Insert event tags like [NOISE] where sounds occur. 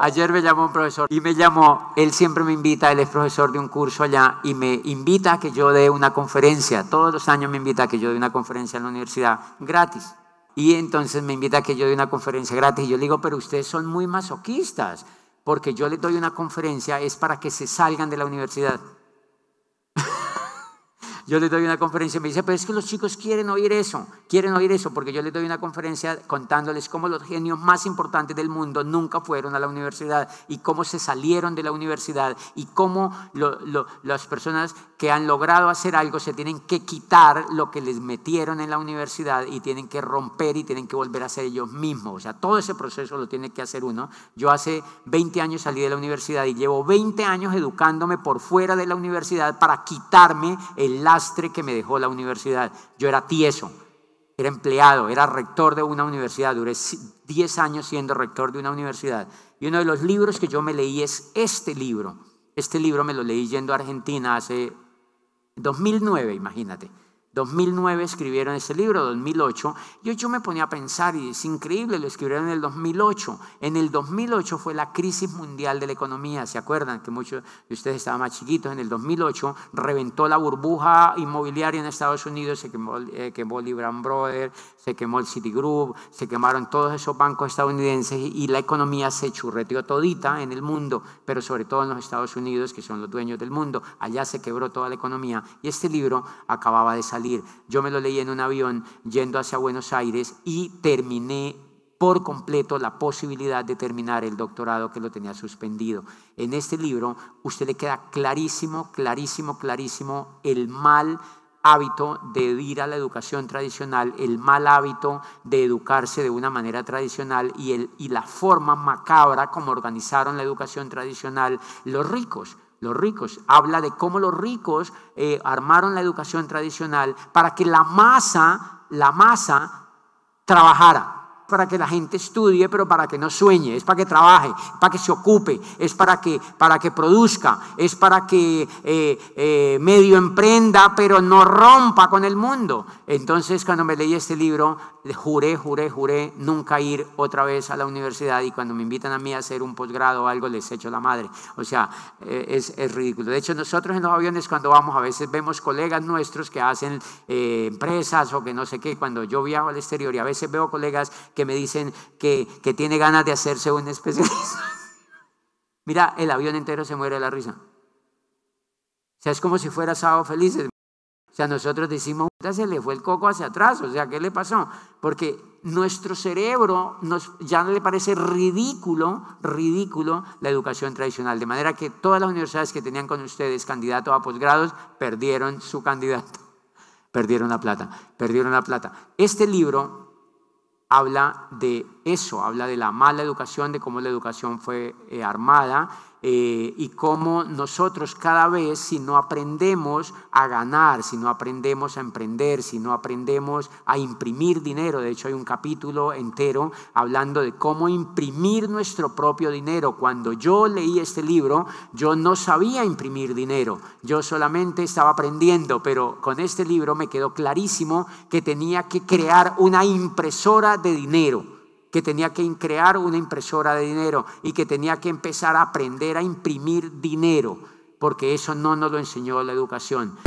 Ayer me llamó un profesor y me llamó, él siempre me invita, él es profesor de un curso allá y me invita a que yo dé una conferencia. Todos los años me invita a que yo dé una conferencia en la universidad gratis. Y entonces me invita a que yo dé una conferencia gratis. Y yo le digo, pero ustedes son muy masoquistas, porque yo les doy una conferencia es para que se salgan de la universidad yo les doy una conferencia y me dice, pero es que los chicos quieren oír eso, quieren oír eso, porque yo les doy una conferencia contándoles cómo los genios más importantes del mundo nunca fueron a la universidad y cómo se salieron de la universidad y cómo las personas que han logrado hacer algo se tienen que quitar lo que les metieron en la universidad y tienen que romper y tienen que volver a ser ellos mismos. O sea, todo ese proceso lo tiene que hacer uno. Yo hace 20 años salí de la universidad y llevo 20 años educándome por fuera de la universidad para quitarme el lazo que me dejó la universidad. Yo era tieso, era empleado, era rector de una universidad, duré 10 años siendo rector de una universidad. Y uno de los libros que yo me leí es este libro. Este libro me lo leí yendo a Argentina hace 2009, imagínate. 2009 escribieron ese libro, 2008. Yo, yo me ponía a pensar y es increíble, lo escribieron en el 2008. En el 2008 fue la crisis mundial de la economía, ¿se acuerdan? Que muchos de ustedes estaban más chiquitos. En el 2008 reventó la burbuja inmobiliaria en Estados Unidos, se quemó, eh, quemó Libran Brothers, se quemó el Citigroup, se quemaron todos esos bancos estadounidenses y la economía se churreteó todita en el mundo, pero sobre todo en los Estados Unidos, que son los dueños del mundo. Allá se quebró toda la economía y este libro acababa de salir yo me lo leí en un avión yendo hacia Buenos Aires y terminé por completo la posibilidad de terminar el doctorado que lo tenía suspendido. En este libro usted le queda clarísimo, clarísimo, clarísimo el mal hábito de ir a la educación tradicional, el mal hábito de educarse de una manera tradicional y, el, y la forma macabra como organizaron la educación tradicional los ricos. Los ricos. Habla de cómo los ricos eh, armaron la educación tradicional para que la masa, la masa, trabajara para que la gente estudie, pero para que no sueñe, es para que trabaje, para que se ocupe, es para que, para que produzca, es para que eh, eh, medio emprenda, pero no rompa con el mundo. Entonces, cuando me leí este libro, juré, juré, juré nunca ir otra vez a la universidad y cuando me invitan a mí a hacer un posgrado o algo, les echo la madre. O sea, eh, es, ridículo. De hecho, nosotros en los aviones cuando vamos a veces vemos colegas nuestros que hacen empresas o que no sé qué. Cuando yo viajo al exterior y a veces veo colegas que me dicen que, tiene ganas de hacerse un especialista. [LAUGHS] Mira, el avión entero se muere de la risa. O sea, es como si fuera sábado felices. O sea, nosotros decimos, se le fue el coco hacia atrás, o sea, ¿qué le pasó? Porque nuestro cerebro nos, ya le parece ridículo, ridículo la educación tradicional. De manera que todas las universidades que tenían con ustedes candidatos a posgrados perdieron su candidato. Perdieron la plata, perdieron la plata. Este libro habla de eso, habla de la mala educación, de cómo la educación fue eh, armada eh, y cómo nosotros cada vez, si no aprendemos a ganar, si no aprendemos a emprender, si no aprendemos a imprimir dinero, de hecho hay un capítulo entero hablando de cómo imprimir nuestro propio dinero. Cuando yo leí este libro, yo no sabía imprimir dinero, yo solamente estaba aprendiendo, pero con este libro me quedó clarísimo que tenía que crear una impresora de dinero que tenía que crear una impresora de dinero y que tenía que empezar a aprender a imprimir dinero, porque eso no nos lo enseñó la educación.